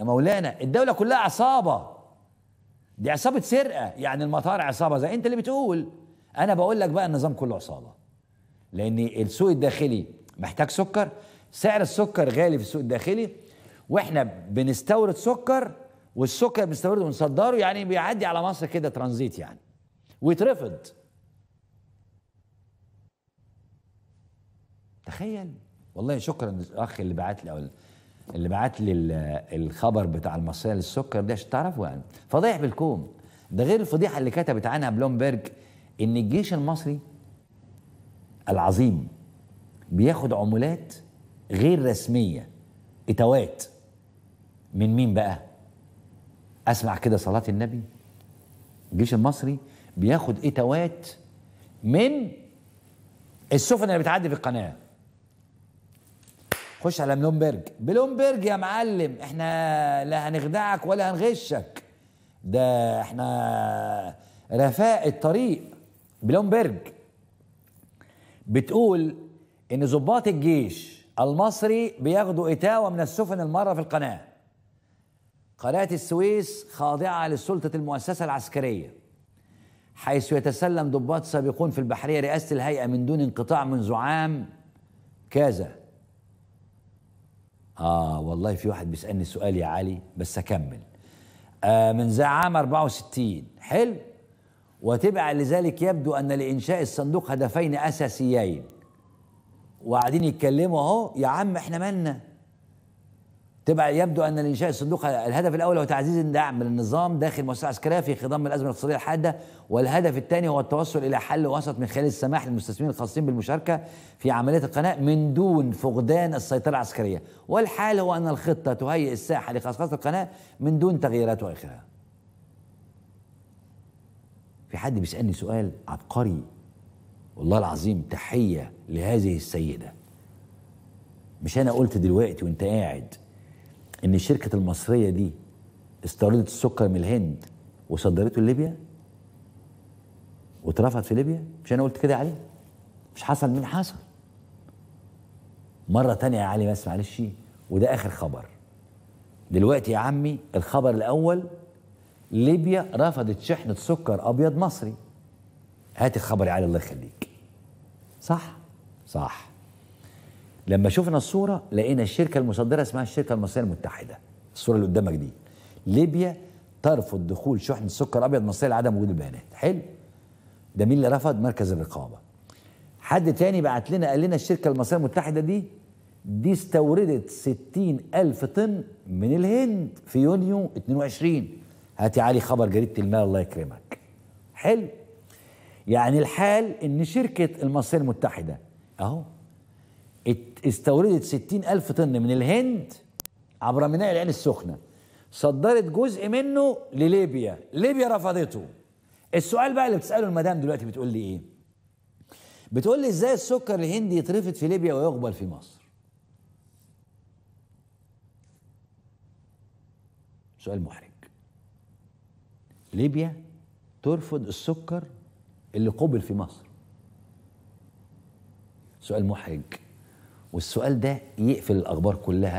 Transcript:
يا مولانا الدولة كلها عصابة دي عصابة سرقة يعني المطار عصابة زي انت اللي بتقول انا بقول لك بقى النظام كله عصابة لان السوق الداخلي محتاج سكر سعر السكر غالي في السوق الداخلي واحنا بنستورد سكر والسكر بنستورده ونصدره يعني بيعدي على مصر كده ترانزيت يعني ويترفض تخيل والله شكرا للاخ اللي بعت لي او اللي بعت لي الخبر بتاع المصريه للسكر ده تعرفوا يعني فضيح بالكوم ده غير الفضيحه اللي كتبت عنها بلومبرج ان الجيش المصري العظيم بياخد عمولات غير رسميه اتوات من مين بقى اسمع كده صلاه النبي الجيش المصري بياخد اتوات من السفن اللي بتعدي في القناه خش على بلومبرج بلومبرج يا معلم احنا لا هنخدعك ولا هنغشك ده احنا رفاء الطريق بلومبرج بتقول ان ضباط الجيش المصري بياخدوا اتاوه من السفن المره في القناه قناه السويس خاضعه لسلطه المؤسسه العسكريه حيث يتسلم ضباط سابقون في البحريه رئاسه الهيئه من دون انقطاع منذ عام كذا آه والله في واحد بيسألني سؤال يا علي بس أكمل آه من زي عام 64 حلو وتبع لذلك يبدو أن لإنشاء الصندوق هدفين أساسيين وقاعدين يتكلموا أهو يا عم إحنا مالنا تبقى يبدو ان الانشاء الصندوق الهدف الاول هو تعزيز الدعم للنظام داخل المؤسسه العسكريه في خضم الازمه الاقتصاديه الحاده والهدف الثاني هو التوصل الى حل وسط من خلال السماح للمستثمرين الخاصين بالمشاركه في عمليه القناه من دون فقدان السيطره العسكريه والحال هو ان الخطه تهيئ الساحه لخصخصه القناه من دون تغييرات واخرها في حد بيسالني سؤال عبقري والله العظيم تحيه لهذه السيده مش انا قلت دلوقتي وانت قاعد ان الشركه المصريه دي استوردت السكر من الهند وصدرته لليبيا واترفض في ليبيا مش انا قلت كده عليه مش حصل مين حصل مره تانية يا علي بس معلش وده اخر خبر دلوقتي يا عمي الخبر الاول ليبيا رفضت شحنه سكر ابيض مصري هات الخبر يا علي الله يخليك صح صح لما شفنا الصورة لقينا الشركة المصدرة اسمها الشركة المصرية المتحدة الصورة اللي قدامك دي ليبيا ترفض دخول شحنة السكر الأبيض المصرية لعدم وجود البيانات حلو ده مين اللي رفض مركز الرقابة حد تاني بعت لنا قال لنا الشركة المصرية المتحدة دي دي استوردت 60 ألف طن من الهند في يونيو 22 هاتي علي خبر جريدة المال الله يكرمك حلو يعني الحال ان شركة المصرية المتحدة اهو استوردت ستين ألف طن من الهند عبر ميناء العين السخنة صدرت جزء منه لليبيا ليبيا رفضته السؤال بقى اللي بتسأله المدام دلوقتي بتقول لي إيه بتقول لي إزاي السكر الهندي يترفض في ليبيا ويقبل في مصر سؤال محرج ليبيا ترفض السكر اللي قبل في مصر سؤال محرج والسؤال ده يقفل الاخبار كلها